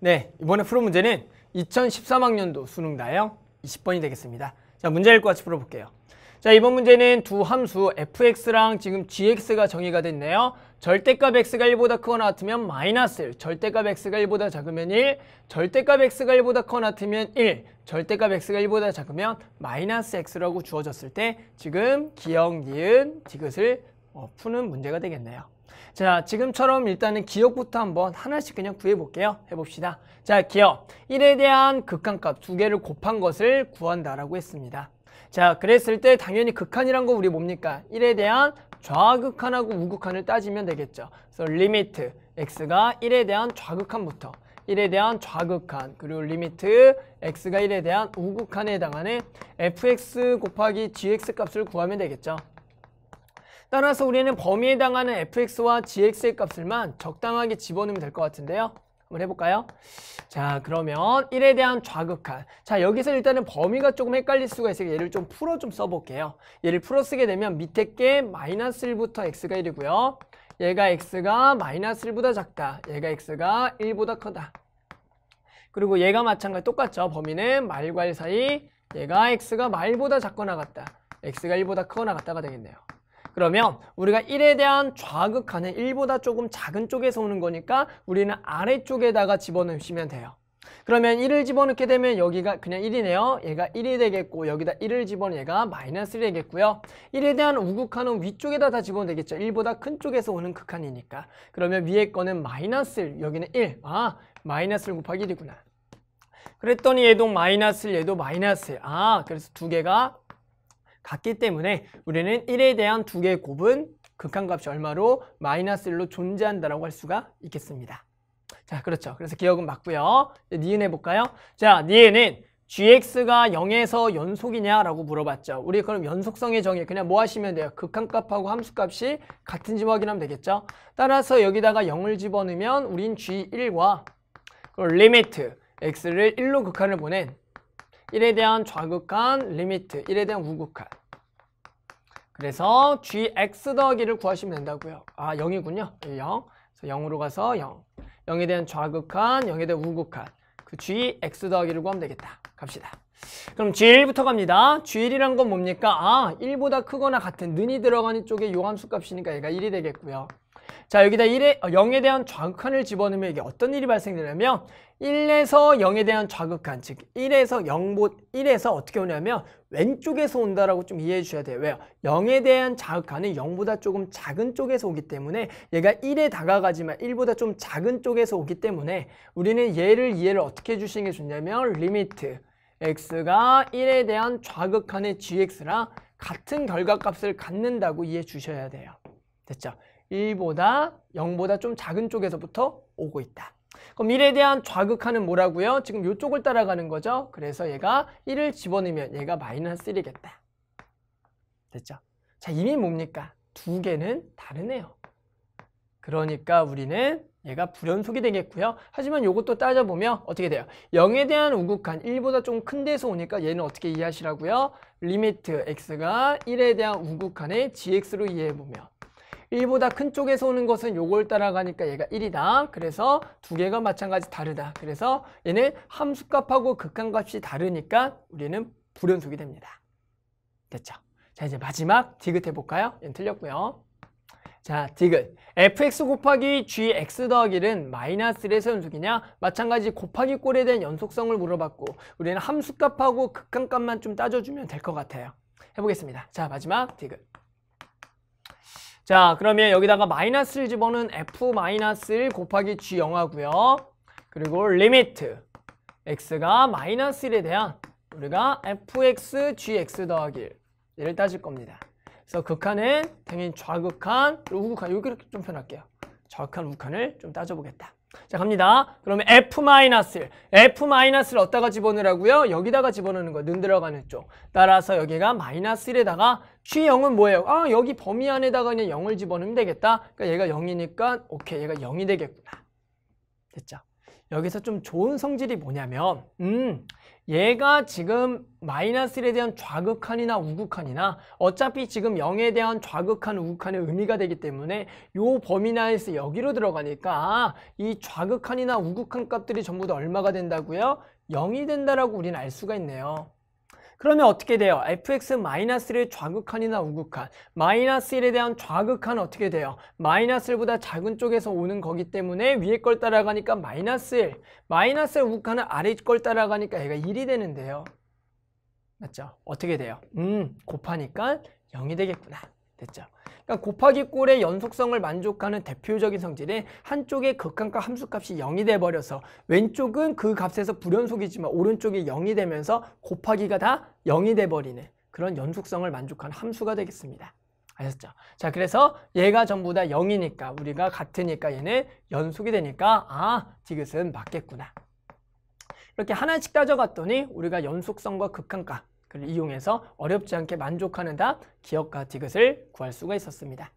네, 이번에 풀어 문제는 2013학년도 수능 나형 20번이 되겠습니다. 자, 문제 읽고 같이 풀어볼게요. 자, 이번 문제는 두 함수 fx랑 지금 gx가 정의가 됐네요. 절대값 x가 1보다 크거나 같으면 마이너스 1, 절대값 x가 1보다 작으면 1, 절대값 x가 1보다 크거나 같으면 1, 절대값 x가 1보다 작으면 마이너스 x라고 주어졌을 때 지금 기역, 니은, 디귿을 어, 푸는 문제가 되겠네요. 자, 지금처럼 일단은 기억부터 한번 하나씩 그냥 구해볼게요. 해봅시다. 자, 기억. 1에 대한 극한값 두 개를 곱한 것을 구한다라고 했습니다. 자, 그랬을 때 당연히 극한이란 거 우리 뭡니까? 1에 대한 좌극한하고 우극한을 따지면 되겠죠. 그래서 리미트 x가 1에 대한 좌극한부터 1에 대한 좌극한 그리고 리미트 x가 1에 대한 우극한에 해당하는 fx 곱하기 gx 값을 구하면 되겠죠. 따라서 우리는 범위에 해당하는 fx와 gx의 값을만 적당하게 집어넣으면 될 것 같은데요. 한번 해볼까요? 자 그러면 1에 대한 좌극한 자 여기서 일단은 범위가 조금 헷갈릴 수가 있어요 얘를 좀 풀어 좀 써볼게요 얘를 풀어 쓰게 되면 밑에 게 마이너스 1부터 x가 1이고요 얘가 x가 마이너스 1보다 작다 얘가 x가 1보다 크다 그리고 얘가 마찬가지 똑같죠 범위는 말과 일 사이 얘가 x가 말보다 작거나 같다 x가 1보다 크거나 같다가 되겠네요 그러면 우리가 1에 대한 좌극하는 1보다 조금 작은 쪽에서 오는 거니까 우리는 아래쪽에다가 집어넣으시면 돼요. 그러면 1을 집어넣게 되면 여기가 그냥 1이네요. 얘가 1이 되겠고 여기다 1을 집어넣으면 얘가 마이너스 1이 되겠고요. 1에 대한 우극하는 위쪽에다 다 집어넣으면 되겠죠. 1보다 큰 쪽에서 오는 극한이니까. 그 그러면 위에 거는 마이너스 1, 여기는 1. 아, 마이너스 1 곱하기 1이구나. 그랬더니 얘도 마이너스 얘도 마이너스 아, 그래서 두 개가 같기 때문에 우리는 1에 대한 두 개의 곱은 극한값이 얼마로 마이너스 1로 존재한다라고 할 수가 있겠습니다. 자, 그렇죠. 그래서 기억은 맞고요. 니은 해볼까요? 자, 니은은 gx가 0에서 연속이냐라고 물어봤죠. 우리 그럼 연속성의 정의 그냥 뭐 하시면 돼요? 극한값하고 함수값이 같은지 확인하면 되겠죠. 따라서 여기다가 0을 집어넣으면 우린 g1과 그 리미트 x를 1로 극한을 보낸 1에 대한 좌극한 리미트, 1에 대한 우극한. 그래서 gx 더하기를 구하시면 된다고요. 아, 0이군요. 0. 예, 그래서 0으로 가서 0. 0에 대한 좌극한, 0에 대한 우극한. 그 gx 더하기를 구하면 되겠다. 갑시다. 그럼 g1부터 갑니다. g1이란 건 뭡니까? 아, 1보다 크거나 같은 눈이 들어가는 쪽에 요함수 값이니까 얘가 1이 되겠고요. 자 여기다 1에, 어, 0에 대한 좌극한을 집어넣으면 이게 어떤 일이 발생되냐면 1에서 0에 대한 좌극한 즉 1에서 0보 1에서 어떻게 오냐면 왼쪽에서 온다라고 좀 이해해 주셔야 돼요. 왜요? 0에 대한 좌극한은 0보다 조금 작은 쪽에서 오기 때문에 얘가 1에 다가가지만 1보다 좀 작은 쪽에서 오기 때문에 우리는 얘를 이해를 어떻게 해 주시는 게 좋냐면 리미트 x가 1에 대한 좌극한의 gx랑 같은 결과값을 갖는다고 이해해 주셔야 돼요. 됐죠? 1보다 0보다 좀 작은 쪽에서부터 오고 있다. 그럼 1에 대한 좌극하는 뭐라고요? 지금 이쪽을 따라가는 거죠. 그래서 얘가 1을 집어넣으면 얘가 마이너스 1이겠다. 됐죠? 자, 이미 뭡니까? 두 개는 다르네요. 그러니까 우리는 얘가 불연속이 되겠고요. 하지만 이것도 따져보면 어떻게 돼요? 0에 대한 우극한 1보다 좀 큰 데서 오니까 얘는 어떻게 이해하시라고요? 리미트 x가 1에 대한 우극한의 gx로 이해해보면 1보다 큰 쪽에서 오는 것은 요걸 따라가니까 얘가 1이다. 그래서 두 개가 마찬가지 다르다. 그래서 얘는 함수값하고 극한값이 다르니까 우리는 불연속이 됩니다. 됐죠? 자 이제 마지막 디귿 해볼까요? 얘는 틀렸고요. 자, 디귿. fx 곱하기 gx 더하기 1은 마이너스 1에서 연속이냐? 마찬가지 곱하기 꼴에 대한 연속성을 물어봤고 우리는 함수값하고 극한값만 좀 따져주면 될 것 같아요. 해보겠습니다. 자, 마지막 디귿. 자 그러면 여기다가 마이너스를 집어넣은 f 마이너스를 곱하기 g 영하고요 그리고 리미트 x가 마이너스 1에 대한 우리가 fx gx 더하기 1을 따질 겁니다 그래서 극한은 당연히 좌극한 우극한 여기 이렇게 좀 표현할게요 좌극한 우극한을 좀 따져보겠다 자 갑니다. 그러면 F-1. F-를 어디다가 집어넣으라고요? 여기다가 집어넣는 거예요. 는 들어가는 쪽. 따라서 여기가 마이너스 1에다가 G형은 뭐예요? 아 여기 범위 안에다가 그냥 0을 집어넣으면 되겠다. 그러니까 얘가 0이니까 오케이 얘가 0이 되겠구나. 됐죠? 여기서 좀 좋은 성질이 뭐냐면 음 얘가 지금 마이너스 에 대한 좌극한이나 우극한이나 어차피 지금 0에 대한 좌극한 우극한의 의미가 되기 때문에 요 범위 내에서 여기로 들어가니까 이 좌극한이나 우극한 값들이 전부 다 얼마가 된다고요? 0이 된다라고 우리는 알 수가 있네요. 그러면 어떻게 돼요? fx 마이너스를 좌극한이나 우극한, 마이너스 1에 대한 좌극한 어떻게 돼요? 마이너스 1보다 작은 쪽에서 오는 거기 때문에 위에 걸 따라가니까 마이너스 1, 마이너스 1 우극한은 아래 걸 따라가니까 얘가 1이 되는데요. 맞죠? 어떻게 돼요? 음, 곱하니까 0이 되겠구나. 됐죠. 그러니까 곱하기 꼴의 연속성을 만족하는 대표적인 성질은 한쪽의 극한과 함수값이 0이 돼버려서 왼쪽은 그 값에서 불연속이지만 오른쪽이 0이 되면서 곱하기가 다 0이 돼버리는 그런 연속성을 만족하는 함수가 되겠습니다. 아셨죠? 자 그래서 얘가 전부 다 0이니까 우리가 같으니까 얘는 연속이 되니까 아 디귿은 맞겠구나. 이렇게 하나씩 따져갔더니 우리가 연속성과 극한값 그를 이용해서 어렵지 않게 만족하는 다기억과 디귿을 구할 수가 있었습니다.